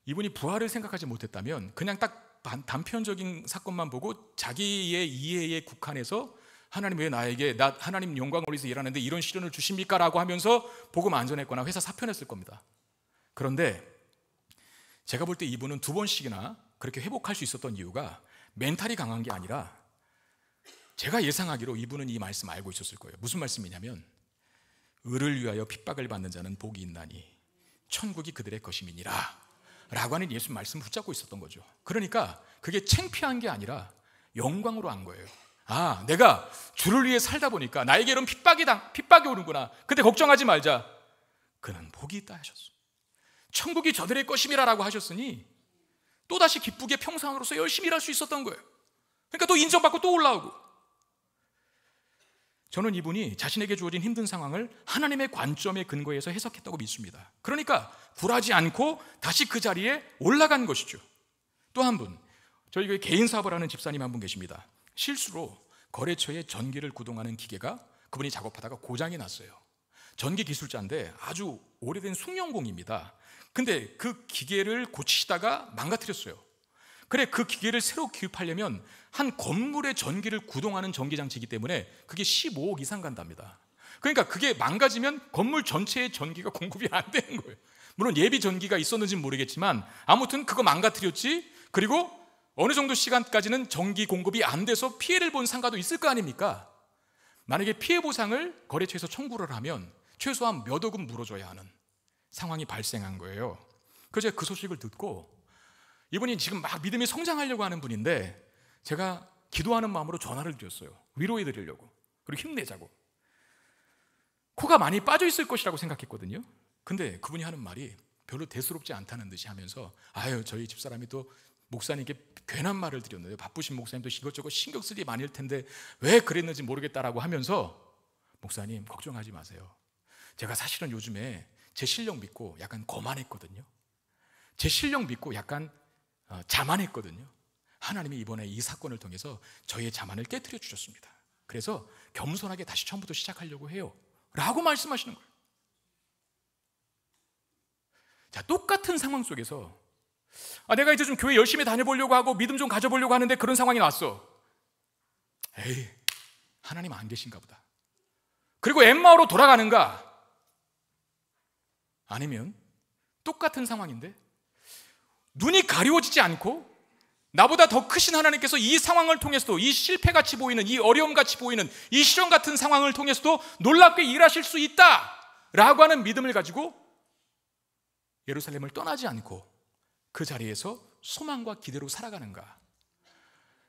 이분이 부활을 생각하지 못했다면 그냥 딱 단편적인 사건만 보고 자기의 이해에국한해서 하나님 왜 나에게 나 하나님 영광을 위해서 일하는데 이런 시련을 주십니까라고 하면서 복음 안전했거나 회사 사표냈을 겁니다. 그런데 제가 볼 때 이분은 두 번씩이나 그렇게 회복할 수 있었던 이유가 멘탈이 강한 게 아니라 제가 예상하기로 이분은 이 말씀 알고 있었을 거예요. 무슨 말씀이냐면 의를 위하여 핍박을 받는 자는 복이 있나니 천국이 그들의 것임이니라. 라고 하는 예수 말씀 을 붙잡고 있었던 거죠. 그러니까 그게 창피한 게 아니라 영광으로 한 거예요. 아, 내가 주를 위해 살다 보니까 나에게 이런 핍박이 당, 핍박이 오는구나. 근데 걱정하지 말자. 그는 복이 있다 하셨어. 천국이 저들의 것임이라라고 하셨으니 또다시 기쁘게 평상으로서 열심히 일할 수 있었던 거예요. 그러니까 또 인정받고 또 올라오고 저는 이분이 자신에게 주어진 힘든 상황을 하나님의 관점에 근거해서 해석했다고 믿습니다. 그러니까 굴하지 않고 다시 그 자리에 올라간 것이죠. 또 한 분, 저희 개인 사업을 하는 집사님 한 분 계십니다. 실수로 거래처에 전기를 구동하는 기계가 그분이 작업하다가 고장이 났어요. 전기 기술자인데 아주 오래된 숙련공입니다. 근데 그 기계를 고치시다가 망가뜨렸어요. 그래 그 기계를 새로 기입하려면 한 건물의 전기를 구동하는 전기장치이기 때문에 그게 15억 이상 간답니다. 그러니까 그게 망가지면 건물 전체의 전기가 공급이 안 되는 거예요. 물론 예비 전기가 있었는지는 모르겠지만 아무튼 그거 망가뜨렸지. 그리고 어느 정도 시간까지는 전기 공급이 안 돼서 피해를 본 상가도 있을 거 아닙니까? 만약에 피해 보상을 거래처에서 청구를 하면 최소한 몇 억은 물어줘야 하는 상황이 발생한 거예요. 그래서 그 소식을 듣고 이분이 지금 막 믿음이 성장하려고 하는 분인데 제가 기도하는 마음으로 전화를 드렸어요. 위로해 드리려고. 그리고 힘내자고. 코가 많이 빠져 있을 것이라고 생각했거든요. 근데 그분이 하는 말이 별로 대수롭지 않다는 듯이 하면서 아유 저희 집사람이 또 목사님께 괜한 말을 드렸는데 바쁘신 목사님도 이것저것 신경 쓸일 많을 텐데 왜 그랬는지 모르겠다라고 하면서 목사님 걱정하지 마세요. 제가 사실은 요즘에 제 실력 믿고 약간 거만했거든요. 제 실력 믿고 약간 어, 자만했거든요. 하나님이 이번에 이 사건을 통해서 저희의 자만을 깨뜨려 주셨습니다. 그래서 겸손하게 다시 처음부터 시작하려고 해요. 라고 말씀하시는 거예요. 자, 똑같은 상황 속에서 아, 내가 이제 좀 교회 열심히 다녀보려고 하고 믿음 좀 가져보려고 하는데 그런 상황이 왔어. 에이, 하나님 안 계신가 보다. 그리고 엠마오로 돌아가는가? 아니면 똑같은 상황인데 눈이 가려워지지 않고 나보다 더 크신 하나님께서 이 상황을 통해서도 이 실패같이 보이는 이 어려움같이 보이는 이 시련 같은 상황을 통해서도 놀랍게 일하실 수 있다 라고 하는 믿음을 가지고 예루살렘을 떠나지 않고 그 자리에서 소망과 기대로 살아가는가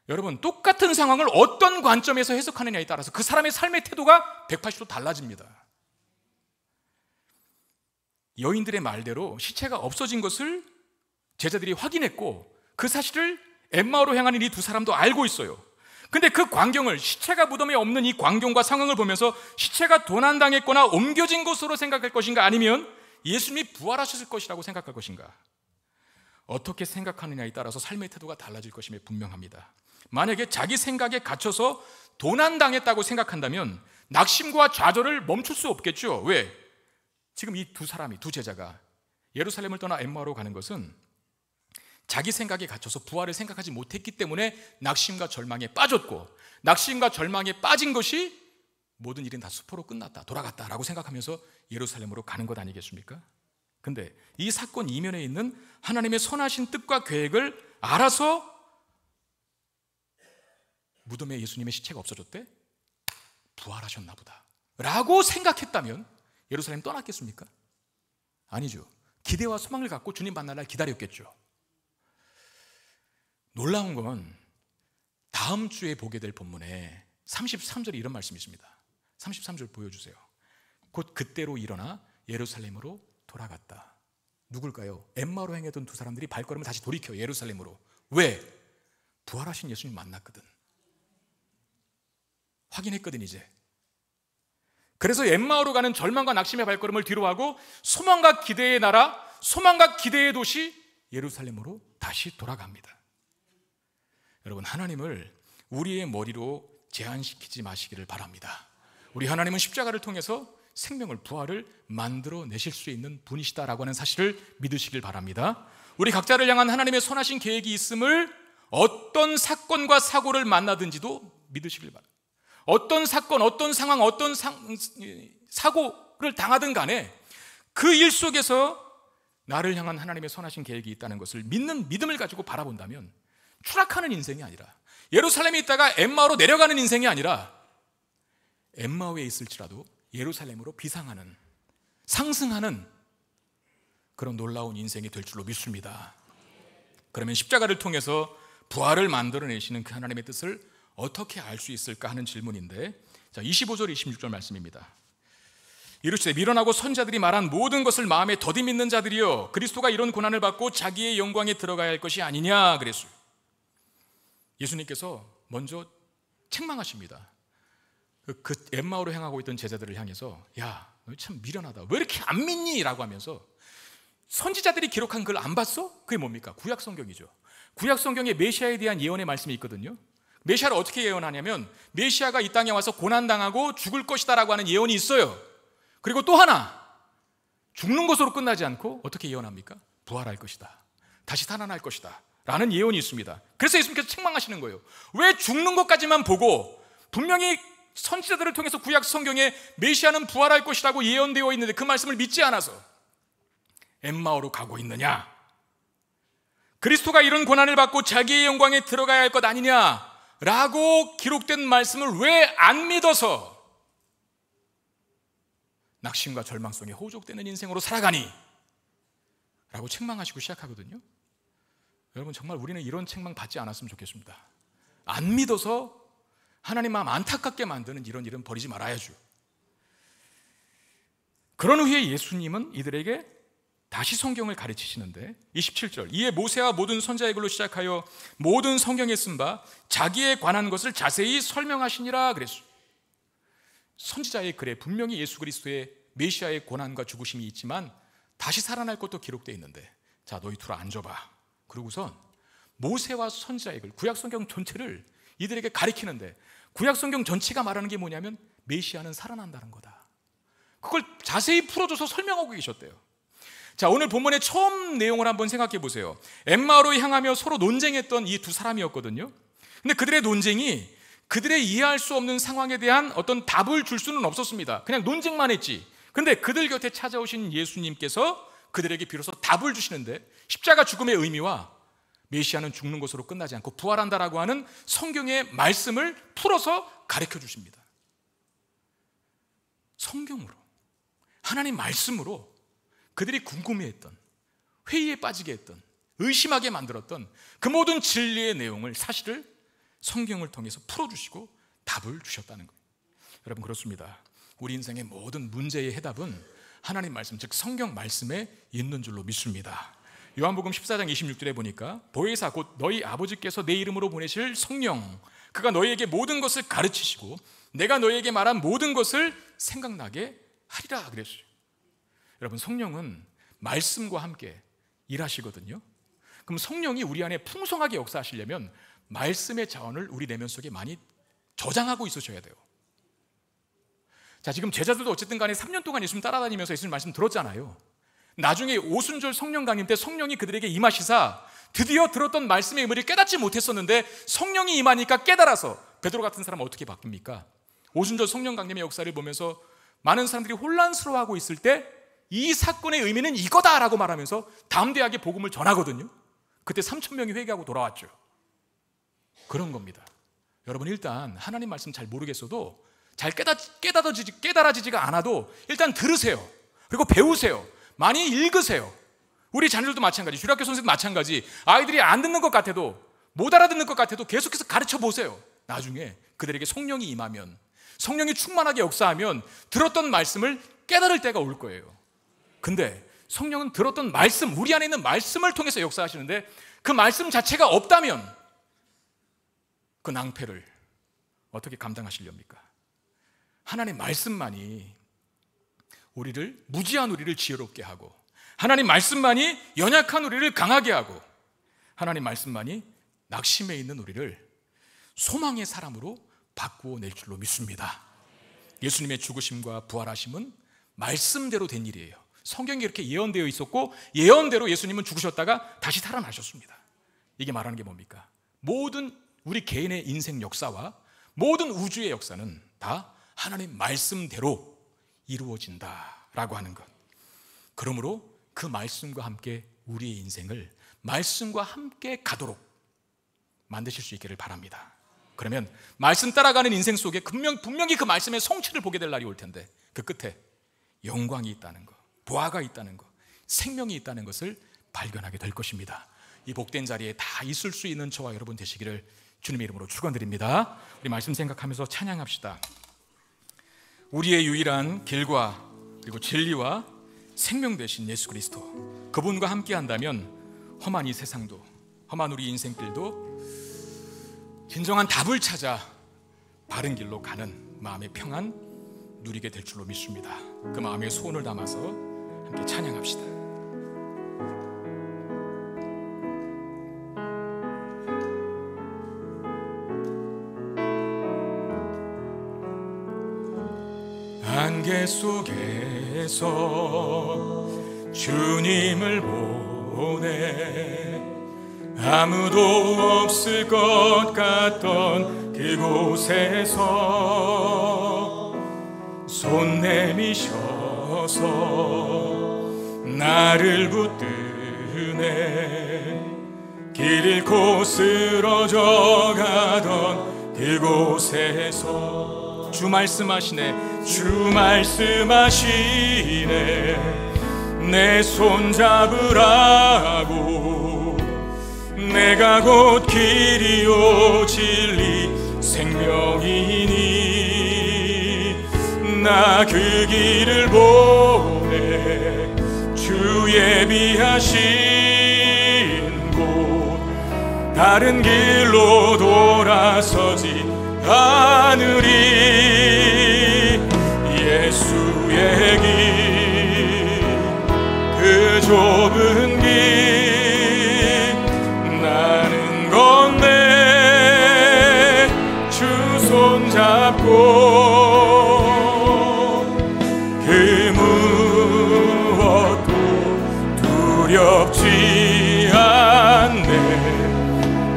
여러분 똑같은 상황을 어떤 관점에서 해석하느냐에 따라서 그 사람의 삶의 태도가 180도 달라집니다 여인들의 말대로 시체가 없어진 것을 제자들이 확인했고 그 사실을 엠마오로 향하는 이 두 사람도 알고 있어요. 근데 그 광경을 시체가 무덤에 없는 이 광경과 상황을 보면서 시체가 도난당했거나 옮겨진 것으로 생각할 것인가 아니면 예수님이 부활하셨을 것이라고 생각할 것인가? 어떻게 생각하느냐에 따라서 삶의 태도가 달라질 것임에 분명합니다. 만약에 자기 생각에 갇혀서 도난당했다고 생각한다면 낙심과 좌절을 멈출 수 없겠죠. 왜? 지금 이 두 사람이 두 제자가 예루살렘을 떠나 엠마로 가는 것은 자기 생각에 갇혀서 부활을 생각하지 못했기 때문에 낙심과 절망에 빠졌고 낙심과 절망에 빠진 것이 모든 일은 다 수포로 끝났다 돌아갔다라고 생각하면서 예루살렘으로 가는 것 아니겠습니까? 근데 이 사건 이면에 있는 하나님의 선하신 뜻과 계획을 알아서 무덤에 예수님의 시체가 없어졌대 부활하셨나 보다 라고 생각했다면 예루살렘 떠났겠습니까? 아니죠 기대와 소망을 갖고 주님 만날 날 기다렸겠죠 놀라운 건 다음 주에 보게 될 본문에 33절에 이런 말씀이 있습니다. 33절 보여주세요. 곧 그때로 일어나 예루살렘으로 돌아갔다. 누굴까요? 엠마로 행했던 두 사람들이 발걸음을 다시 돌이켜 예루살렘으로. 왜? 부활하신 예수님 만났거든. 확인했거든 이제. 그래서 엠마오로 가는 절망과 낙심의 발걸음을 뒤로 하고 소망과 기대의 나라, 소망과 기대의 도시 예루살렘으로 다시 돌아갑니다. 여러분 하나님을 우리의 머리로 제한시키지 마시기를 바랍니다. 우리 하나님은 십자가를 통해서 생명을 부활을 만들어 내실 수 있는 분이시다라고 하는 사실을 믿으시길 바랍니다. 우리 각자를 향한 하나님의 선하신 계획이 있음을 어떤 사건과 사고를 만나든지도 믿으시길 바랍니다. 어떤 사건, 어떤 상황, 어떤 상, 사고를 당하든 간에 그 일 속에서 나를 향한 하나님의 선하신 계획이 있다는 것을 믿는 믿음을 가지고 바라본다면 추락하는 인생이 아니라 예루살렘에 있다가 엠마오로 내려가는 인생이 아니라 엠마오에 있을지라도 예루살렘으로 비상하는 상승하는 그런 놀라운 인생이 될 줄로 믿습니다. 그러면 십자가를 통해서 부활을 만들어내시는 그 하나님의 뜻을 어떻게 알 수 있을까 하는 질문인데 자 25절 26절 말씀입니다. 이르시되 밀어나고 선자들이 말한 모든 것을 마음에 더디 믿는 자들이여 그리스도가 이런 고난을 받고 자기의 영광에 들어가야 할 것이 아니냐 그랬어요. 예수님께서 먼저 책망하십니다. 그, 그 엠마오로 행하고 있던 제자들을 향해서 야, 너참 미련하다. 왜 이렇게 안 믿니? 라고 하면서 선지자들이 기록한 글을안 봤어? 그게 뭡니까? 구약 성경이죠. 구약 성경에 메시아에 대한 예언의 말씀이 있거든요. 메시아를 어떻게 예언하냐면 메시아가 이 땅에 와서 고난 당하고 죽을 것이다라고 하는 예언이 있어요. 그리고 또 하나 죽는 것으로 끝나지 않고 어떻게 예언합니까? 부활할 것이다. 다시 살아날 것이다. 라는 예언이 있습니다. 그래서 예수님께서 책망하시는 거예요. 왜 죽는 것까지만 보고 분명히 선지자들을 통해서 구약 성경에 메시아는 부활할 것이라고 예언되어 있는데 그 말씀을 믿지 않아서 엠마오로 가고 있느냐? 그리스도가 이런 고난을 받고 자기의 영광에 들어가야 할 것 아니냐? 라고 기록된 말씀을 왜 안 믿어서 낙심과 절망성에 호족되는 인생으로 살아가니? 라고 책망하시고 시작하거든요. 여러분 정말 우리는 이런 책망 받지 않았으면 좋겠습니다. 안 믿어서 하나님 마음 안타깝게 만드는 이런 일은 버리지 말아야죠. 그런 후에 예수님은 이들에게 다시 성경을 가르치시는데 27절 이에 모세와 모든 선자의 글로 시작하여 모든 성경에 쓴 바 자기에 관한 것을 자세히 설명하시니라 그랬어 선지자의 글에 분명히 예수 그리스도의 메시아의 고난과 죽으심이 있지만 다시 살아날 것도 기록되어 있는데 자 너희 둘아 앉아봐 그러고선 모세와 선지자 이걸 구약 성경 전체를 이들에게 가리키는데 구약 성경 전체가 말하는 게 뭐냐면 메시아는 살아난다는 거다. 그걸 자세히 풀어줘서 설명하고 계셨대요. 자, 오늘 본문의 처음 내용을 한번 생각해 보세요. 엠마로 향하며 서로 논쟁했던 이 두 사람이었거든요. 근데 그들의 논쟁이 그들의 이해할 수 없는 상황에 대한 어떤 답을 줄 수는 없었습니다. 그냥 논쟁만 했지. 근데 그들 곁에 찾아오신 예수님께서 그들에게 비로소 답을 주시는데 십자가 죽음의 의미와 메시아는 죽는 것으로 끝나지 않고 부활한다라고 하는 성경의 말씀을 풀어서 가르쳐 주십니다. 성경으로, 하나님 말씀으로 그들이 궁금해했던, 회의에 빠지게 했던, 의심하게 만들었던 그 모든 진리의 내용을, 사실을 성경을 통해서 풀어주시고 답을 주셨다는 거예요. 여러분, 그렇습니다. 우리 인생의 모든 문제의 해답은 하나님 말씀, 즉 성경 말씀에 있는 줄로 믿습니다. 요한복음 14장 26절에 보니까 보혜사 곧 너희 아버지께서 내 이름으로 보내실 성령 그가 너희에게 모든 것을 가르치시고 내가 너희에게 말한 모든 것을 생각나게 하리라 그랬어요. 여러분 성령은 말씀과 함께 일하시거든요. 그럼 성령이 우리 안에 풍성하게 역사하시려면 말씀의 자원을 우리 내면 속에 많이 저장하고 있으셔야 돼요. 자, 지금 제자들도 어쨌든 간에 3년 동안 예수님 따라다니면서 예수님 말씀 들었잖아요. 나중에 오순절 성령 강림 때 성령이 그들에게 임하시사 드디어 들었던 말씀의 의미를 깨닫지 못했었는데 성령이 임하니까 깨달아서 베드로 같은 사람 어떻게 바뀝니까? 오순절 성령 강림의 역사를 보면서 많은 사람들이 혼란스러워하고 있을 때 이 사건의 의미는 이거다라고 말하면서 담대하게 복음을 전하거든요. 그때 3천 명이 회개하고 돌아왔죠. 그런 겁니다. 여러분 일단 하나님 말씀 잘 모르겠어도 잘 깨닫, 깨달아지지, 깨달아지지가 않아도 일단 들으세요. 그리고 배우세요. 많이 읽으세요. 우리 자녀들도 마찬가지, 주일학교 선생도 님 마찬가지. 아이들이 안 듣는 것 같아도 못 알아듣는 것 같아도 계속해서 가르쳐 보세요. 나중에 그들에게 성령이 임하면 성령이 충만하게 역사하면 들었던 말씀을 깨달을 때가 올 거예요. 근데 성령은 들었던 말씀, 우리 안에 있는 말씀을 통해서 역사하시는데 그 말씀 자체가 없다면 그 낭패를 어떻게 감당하시렵니까? 하나님 의 말씀만이 우리를 무지한 우리를 지혜롭게 하고 하나님 말씀만이 연약한 우리를 강하게 하고 하나님 말씀만이 낙심에 있는 우리를 소망의 사람으로 바꾸어 낼 줄로 믿습니다. 예수님의 죽으심과 부활하심은 말씀대로 된 일이에요. 성경에 이렇게 예언되어 있었고 예언대로 예수님은 죽으셨다가 다시 살아나셨습니다. 이게 말하는 게 뭡니까? 모든 우리 개인의 인생 역사와 모든 우주의 역사는 다 하나님 말씀대로 이루어진다라고 하는 것. 그러므로 그 말씀과 함께 우리의 인생을 말씀과 함께 가도록 만드실 수 있기를 바랍니다. 그러면 말씀 따라가는 인생 속에 분명, 분명히 그 말씀의 성취를 보게 될 날이 올 텐데 그 끝에 영광이 있다는 것, 보화가 있다는 것, 생명이 있다는 것을 발견하게 될 것입니다. 이 복된 자리에 다 있을 수 있는 저와 여러분 되시기를 주님의 이름으로 축원드립니다. 우리 말씀 생각하면서 찬양합시다. 우리의 유일한 길과 그리고 진리와 생명 되신 예수 그리스도 그분과 함께 한다면 험한 이 세상도 험한 우리 인생길도 진정한 답을 찾아 바른 길로 가는 마음의 평안 누리게 될 줄로 믿습니다. 그 마음의 소원을 담아서 함께 찬양합시다. 안계 속에서 주님을 보내 아무도 없을 것 같던 그곳에서 손 내미셔서 나를 붙드네 길 잃고 쓰러져 가던 그곳에서 주 말씀하시네 주 말씀하시네 내손 잡으라고 내가 곧 길이요 진리 생명이니 나 그 길을 보내 주 예비하신 곳 다른 길로 돌아서지 않으리 계획그 좁은 길 나는 건데 주 손잡고 그 무엇도 두렵지 않네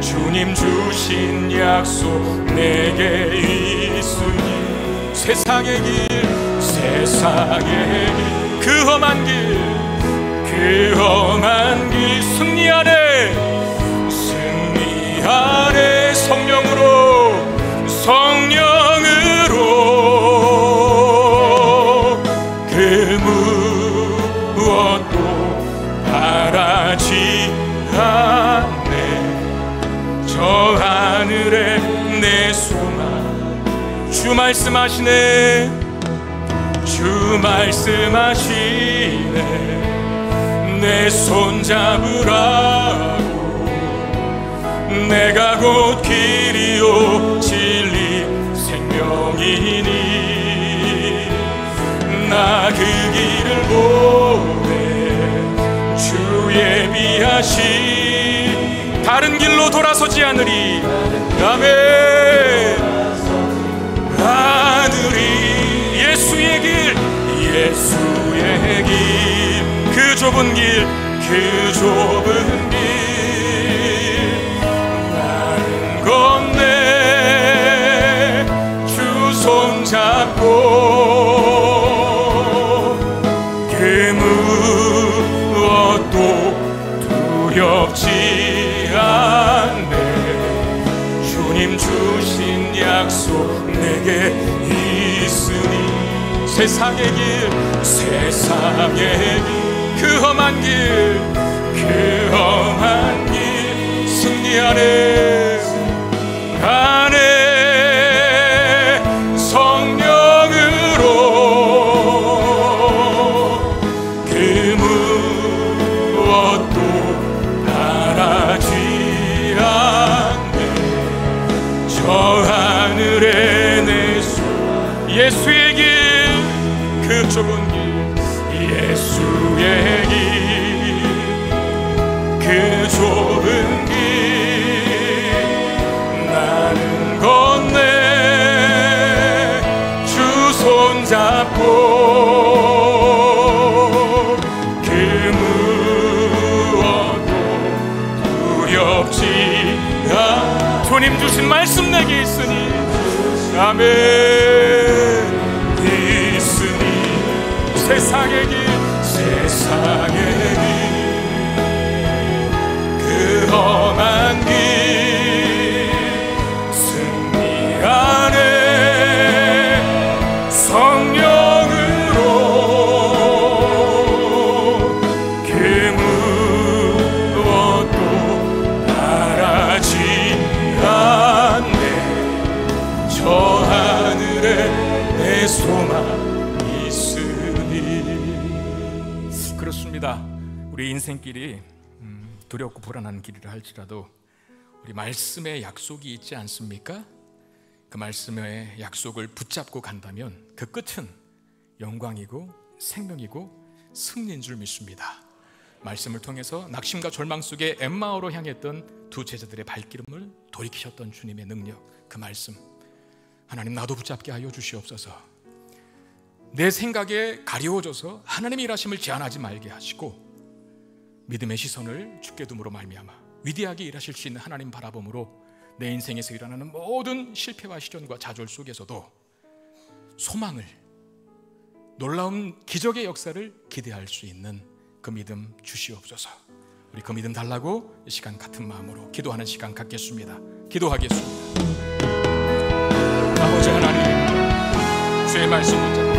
주님 주신 약속 내게 있으니 세상의 길 세상에 그 험한 길, 그 험한 길 승리 아래 승리 아래 성령으로, 성령으로 그 무엇도 바라지 않네 저 하늘에 내 소망 주 말씀하시네 말씀하시네 내 손잡으라고 내가 곧 길이요 진리 생명이니 나 그 길을 보내 주의비하시 다른 길로 돌아서지 않으리 아멘 하늘이 예수의 길 예수의 길그 좁은 길 그 좁은 길 나는 건네 주 손잡고 세상의 길 세상의 길그 험한 길그 험한 길 승리하네 아멘 예수님 세상의 길 세상의 길그 험한 길 그렇습니다. 우리 인생길이 음, 두렵고 불안한 길이라 할지라도 우리 말씀의 약속이 있지 않습니까? 그 말씀의 약속을 붙잡고 간다면 그 끝은 영광이고 생명이고 승리인 줄 믿습니다. 말씀을 통해서 낙심과 절망 속에 엠마오로 향했던 두 제자들의 발길음을 돌이키셨던 주님의 능력, 그 말씀 하나님 나도 붙잡게 하여 주시옵소서. 내 생각에 가려워져서 하나님의 일하심을 제한하지 말게 하시고 믿음의 시선을 죽게 둠으로 말미암아 위대하게 일하실 수 있는 하나님 바라봄으로 내 인생에서 일어나는 모든 실패와 시련과 좌절 속에서도 소망을 놀라운 기적의 역사를 기대할 수 있는 그 믿음 주시옵소서. 우리 그 믿음 달라고 이 시간 같은 마음으로 기도하는 시간 갖겠습니다. 기도하겠습니다. 아버지 하나님 주의 말씀을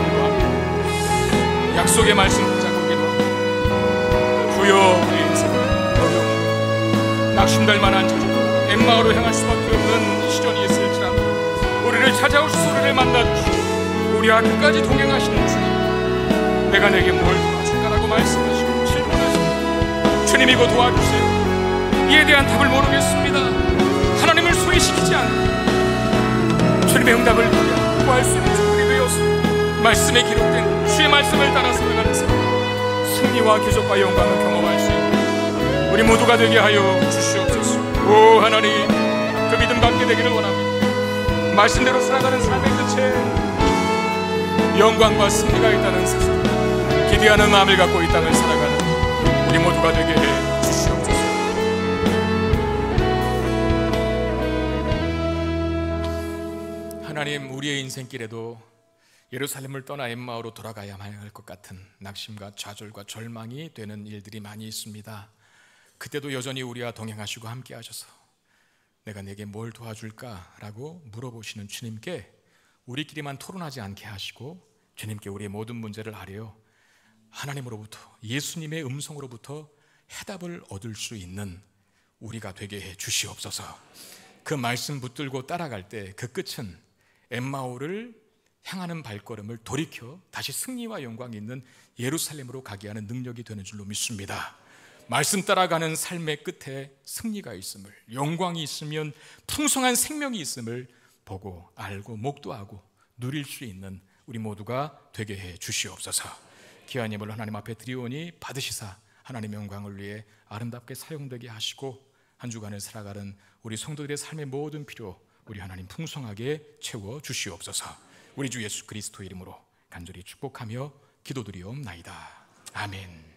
약속의 말씀 붙잡고 기도합니다. 주여 우리 인생 낙심될 만한 저주 엠마오로 향할 수밖에 없는 시련이 있을지라도 우리를 찾아올실 소리를 만나주시고 우리와 끝까지 동행하시는 주님 내가 내게 뭘 도와줄까라고 말씀하시고 질문하시고 주님이고 도와주세요 이에 대한 답을 모르겠습니다 하나님을 소외시키지 않고 주님의 응답을 구할 수 있는 우리 되었습니 말씀에 기록된 주의 말씀을 따라 살아가는 삶 승리와 기적과 영광을 경험할 수 있는 우리 모두가 되게 하여 주시옵소서 오 하나님 그 믿음 갖게 되기를 원합니다 말씀대로 살아가는 삶의 끝에 영광과 승리가 있다는 사실 기대하는 마음을 갖고 이 땅을 살아가는 우리 모두가 되게 해 하나님 우리의 인생길에도 예루살렘을 떠나 엠마오로 돌아가야만 할 것 같은 낙심과 좌절과 절망이 되는 일들이 많이 있습니다. 그때도 여전히 우리와 동행하시고 함께 하셔서 내가 내게 뭘 도와줄까라고 물어보시는 주님께 우리끼리만 토론하지 않게 하시고 주님께 우리의 모든 문제를 아뢰어 하나님으로부터 예수님의 음성으로부터 해답을 얻을 수 있는 우리가 되게 해 주시옵소서. 그 말씀 붙들고 따라갈 때 그 끝은 엠마오를 향하는 발걸음을 돌이켜 다시 승리와 영광이 있는 예루살렘으로 가게 하는 능력이 되는 줄로 믿습니다. 말씀 따라가는 삶의 끝에 승리가 있음을, 영광이 있으면 풍성한 생명이 있음을 보고 알고 목도하고 누릴 수 있는 우리 모두가 되게 해 주시옵소서. 귀한 예물 하나님 앞에 드리오니 받으시사 하나님의 영광을 위해 아름답게 사용되게 하시고 한 주간을 살아가는 우리 성도들의 삶의 모든 필요 우리 하나님 풍성하게 채워 주시옵소서. 우리 주 예수 그리스도 이름으로 간절히 축복하며 기도드리옵나이다. 아멘.